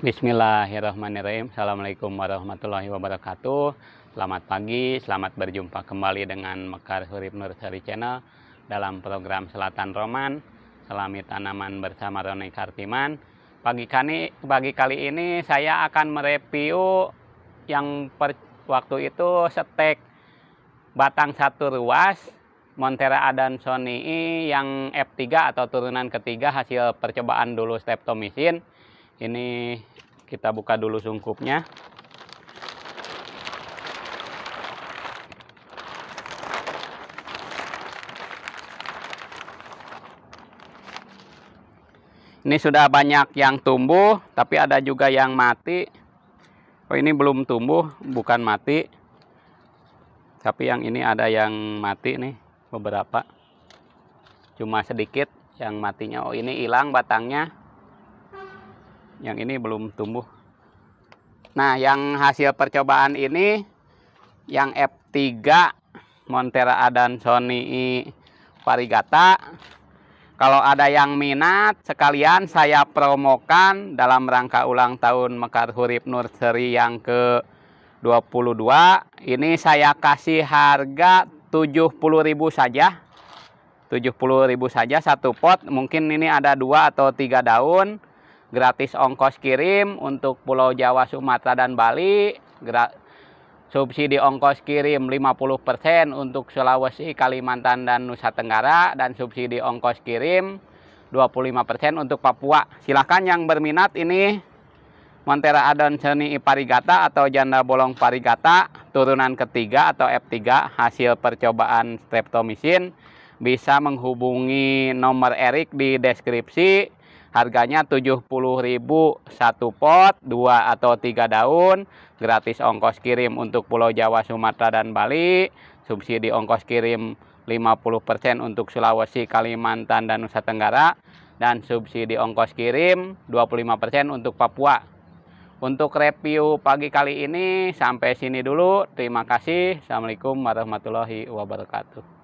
Bismillahirrahmanirrahim. Assalamualaikum warahmatullahi wabarakatuh. Selamat pagi, selamat berjumpa kembali dengan Mekar Hurib Nursery Channel dalam program Selatan Roman, Selami Tanaman bersama Roni Kartiman. Pagi kali, pagi kali ini saya akan mereview yang per, waktu itu stek batang satu ruas Montera Adansonii yang F3 atau turunan ketiga hasil percobaan dulu streptomisin ini kita buka dulu sungkupnya ini sudah banyak yang tumbuh tapi ada juga yang mati oh ini belum tumbuh bukan mati tapi yang ini ada yang mati nih beberapa cuma sedikit yang matinya oh ini hilang batangnya yang ini belum tumbuh nah yang hasil percobaan ini yang F3 Montera dan Sony Parigata kalau ada yang minat sekalian saya promokan dalam rangka ulang tahun Mekar Hurip Nursery yang ke 22 ini saya kasih harga 70.000 saja 70.000 saja satu pot mungkin ini ada dua atau tiga daun gratis ongkos kirim untuk Pulau Jawa, Sumatera, dan Bali, subsidi ongkos kirim 50% untuk Sulawesi, Kalimantan, dan Nusa Tenggara, dan subsidi ongkos kirim 25% untuk Papua. Silahkan yang berminat ini Montera Adon Seni Parigata atau Janda Bolong Parigata turunan ketiga atau F3 hasil percobaan streptomisin bisa menghubungi nomor Erik di deskripsi Harganya 70.000 satu pot, dua atau tiga daun, gratis ongkos kirim untuk Pulau Jawa, Sumatera dan Bali, subsidi ongkos kirim 50% untuk Sulawesi, Kalimantan dan Nusa Tenggara dan subsidi ongkos kirim 25% untuk Papua. Untuk review pagi kali ini sampai sini dulu. Terima kasih. Assalamualaikum warahmatullahi wabarakatuh.